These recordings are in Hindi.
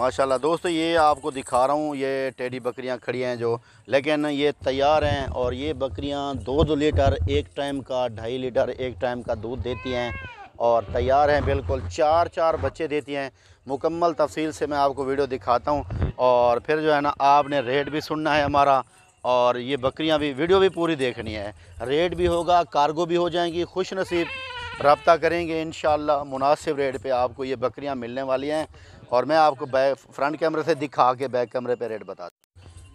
माशाल्लाह दोस्तों ये आपको दिखा रहा हूँ ये टेडी बकरियाँ खड़ी हैं जो लेकिन ये तैयार हैं और ये बकरियाँ दो दो लीटर एक टाइम का ढाई लीटर एक टाइम का दूध देती हैं और तैयार हैं बिल्कुल चार चार बच्चे देती हैं मुकम्मल तफसील से मैं आपको वीडियो दिखाता हूँ और फिर जो है ना आपने रेट भी सुनना है हमारा और ये बकरियाँ भी वीडियो भी पूरी देखनी है रेट भी होगा कार्गो भी हो जाएंगी खुश नसीब रबता करेंगे इन मुनासिब रेट पर आपको ये बकरियाँ मिलने वाली हैं और मैं आपको बैक फ्रंट कैमरे से दिखा के बैक कैमरे पे रेट बता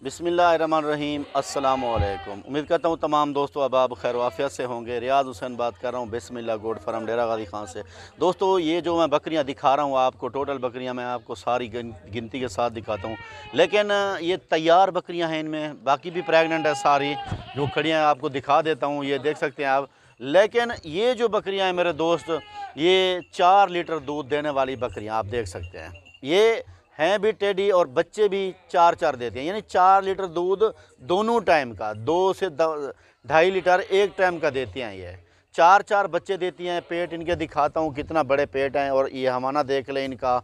बिसमीम् अल्लाम उम्मीद करता हूँ तमाम दोस्तों अब आप खैर वाफियत से होंगे रियाज हुसैन बात कर रहा हूँ बिसमिल्ला गोड फरम डेरा गली खान से दोस्तों ये जो मैं बकरियाँ दिखा रहा हूँ आपको टोटल बकरियाँ मैं आपको सारी गिनती के साथ दिखाता हूँ लेकिन ये तैयार बकरियाँ हैं इनमें बाकी भी प्रेगनेंट है सारी जो खड़ियाँ आपको दिखा देता हूँ ये देख सकते हैं आप लेकिन ये जो बकरियां हैं मेरे दोस्त ये चार लीटर दूध देने वाली बकरियां आप देख सकते हैं ये हैं भी टेडी और बच्चे भी चार चार देते हैं यानी चार लीटर दूध दोनों टाइम का दो से ढाई लीटर एक टाइम का देती हैं ये चार चार बच्चे देती हैं पेट इनके दिखाता हूँ कितना बड़े पेट हैं और ये हमाना देख लें इनका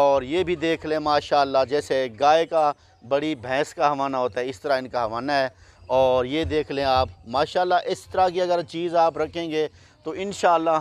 और ये भी देख लें माशाल्लाह जैसे गाय का बड़ी भैंस का हवाना होता है इस तरह इनका हवाना है और ये देख लें आप माशाल्लाह इस तरह की अगर चीज़ आप रखेंगे तो इन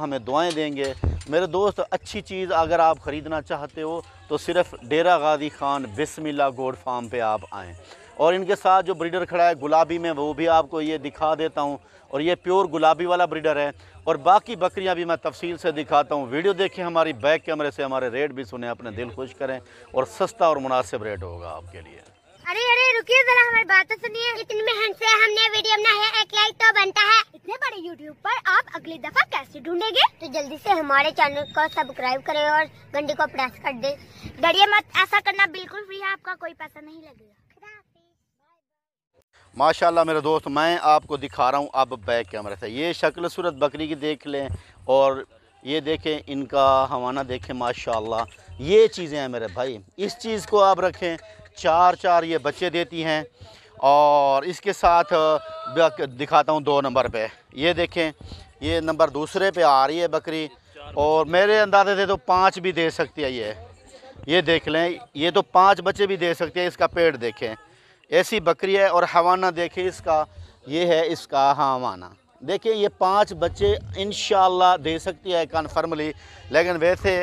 हमें दुआएं देंगे मेरे दोस्त अच्छी चीज़ अगर आप ख़रीदना चाहते हो तो सिर्फ़ डेरा गादी खान बिस्मिल्ला गोड फार्म पे आप आएँ और इनके साथ जो ब्रीडर खड़ा है गुलाबी में वो भी आपको ये दिखा देता हूँ और ये प्योर गुलाबी वाला ब्रीडर है और बाकी बकरियाँ भी मैं तफसील से दिखाता हूँ वीडियो देखें हमारी बैक कैमरे से हमारे रेट भी सुने अपने दिल खुश करें और सस्ता और मुनासिब रेट होगा आपके लिए अरे अरे रुकिए जरा हमारी बात सुनिए इतने में हमसे हमने वीडियो बनाया एक लाइक तो बनता है इतने बड़े यूट्यूब पर आप अगली दफा कैसे ढूंढेंगे तो जल्दी से हमारे चैनल को सब्सक्राइब करें और घंटी को प्रेस कर दे डरिए मत ऐसा करना बिल्कुल फ्री है आपका कोई पैसा नहीं लगेगा माशाल्लाह मेरे दोस्त मैं आपको दिखा रहा हूँ अब बैक कैमरे से ये शक्ल सूरत बकरी की देख लें और ये देखें इनका हवाना देखें माशाल्लाह ये चीज़ें हैं मेरे भाई इस चीज़ को आप रखें चार चार ये बच्चे देती हैं और इसके साथ दिखाता हूँ दो नंबर पे ये देखें ये नंबर दूसरे पे आ रही है बकरी और मेरे अंदाजे से तो पाँच भी दे सकती है ये ये देख लें ये तो पाँच बच्चे भी दे सकते हैं इसका पेड़ देखें ऐसी बकरी है और हवाना देखें इसका ये है इसका हवाना देखिए ये पांच बच्चे इन दे सकती है कन्फर्मली लेकिन वैसे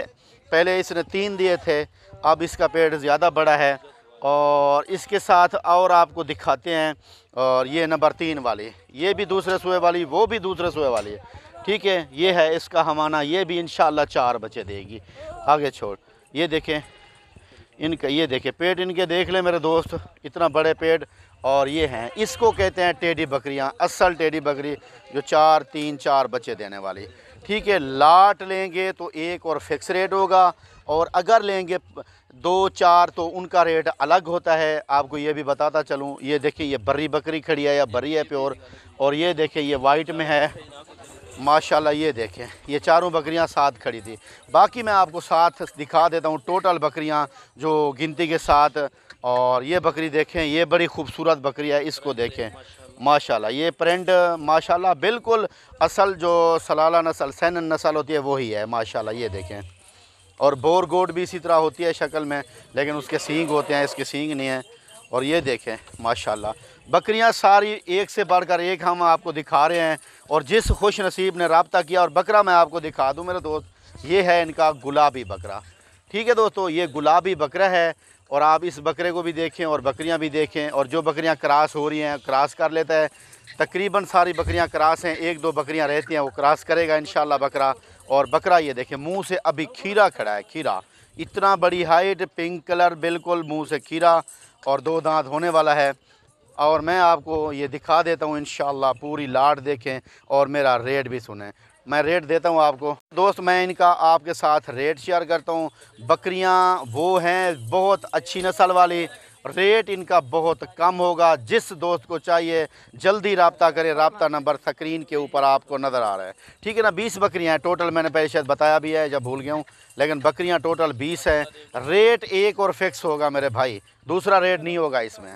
पहले इसने तीन दिए थे अब इसका पेड़ ज़्यादा बड़ा है और इसके साथ और आपको दिखाते हैं और ये नंबर तीन वाली ये भी दूसरे सोए वाली वो भी दूसरे सोए वाली है ठीक है ये है इसका हमाना ये भी इन चार बच्चे देगी आगे छोड़ ये देखें इनका ये देखें पेट इनके देख ले मेरे दोस्त इतना बड़े पेट और ये हैं इसको कहते हैं टेढ़ी बकरियां असल टेढ़ी बकरी जो चार तीन चार बच्चे देने वाली ठीक है लाट लेंगे तो एक और फिक्स रेट होगा और अगर लेंगे दो चार तो उनका रेट अलग होता है आपको ये भी बताता चलूँ ये देखिए ये बर्री बकरी खड़ी है या बर्री है प्योर और ये देखिए ये वाइट में है माशाल्लाह ये देखें ये चारों बकरियां साथ खड़ी थी बाकी मैं आपको साथ दिखा देता हूँ टोटल बकरियां जो गिनती के साथ और ये बकरी देखें ये बड़ी खूबसूरत बकरी है इसको देखें माशाल्लाह ये प्रिंट माशाल्लाह बिल्कुल असल जो सलाला नसल सैन नसल होती है वही है माशाल्लाह ये देखें और बोर गोड भी इसी तरह होती है शक्ल में लेकिन उसके सींग होते हैं इसके सींग नहीं हैं और ये देखें माशाल्लाह बकरियां सारी एक से बढ़कर एक हम आपको दिखा रहे हैं और जिस खुश नसीब ने रबता किया और बकरा मैं आपको दिखा दूँ मेरे दोस्त ये है इनका गुलाबी बकरा ठीक है दोस्तों ये गुलाबी बकरा है और आप इस बकरे को भी देखें और बकरियाँ भी देखें और जो बकरियाँ क्रास हो रही हैं क्रास कर लेता है तकरीबन सारी बकरियाँ क्रास हैं एक दो बकरियाँ रहती हैं वो क्रास करेगा इन बकरा और बकरा ये देखें मुंह से अभी खीरा खड़ा है खीरा इतना बड़ी हाइट पिंक कलर बिल्कुल मुंह से खीरा और दो दांत होने वाला है और मैं आपको ये दिखा देता हूँ इन पूरी लाट देखें और मेरा रेट भी सुने मैं रेट देता हूँ आपको दोस्त मैं इनका आपके साथ रेट शेयर करता हूँ बकरियाँ वो हैं बहुत अच्छी नस्ल वाली रेट इनका बहुत कम होगा जिस दोस्त को चाहिए जल्दी रबता करें रबता नंबर स्क्रीन के ऊपर आपको नज़र आ रहा है ठीक है ना बीस बकरियाँ हैं टोटल मैंने पहले शायद बताया भी है जब भूल गया हूँ लेकिन बकरियाँ टोटल बीस हैं रेट एक और फिक्स होगा मेरे भाई दूसरा रेट नहीं होगा इसमें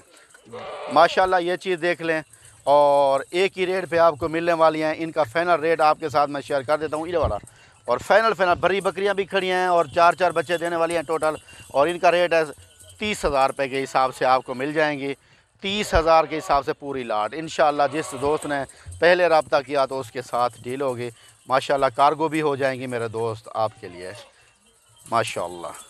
माशा ये चीज़ देख लें और एक ही रेट पे आपको मिलने वाली हैं इनका फाइनल रेट आपके साथ मैं शेयर कर देता हूँ ये वाला और फाइनल फाइनल बड़ी बकरियाँ भी खड़ी हैं और चार चार बच्चे देने वाली हैं टोटल और इनका रेट है तीस हज़ार रुपये के हिसाब से आपको मिल जाएंगी तीस हज़ार के हिसाब से पूरी लाट इन जिस दोस्त ने पहले रबता किया तो उसके साथ डील होगी माशाल्लाह कार्गो भी हो जाएंगी मेरे दोस्त आपके लिए माशाल्लाह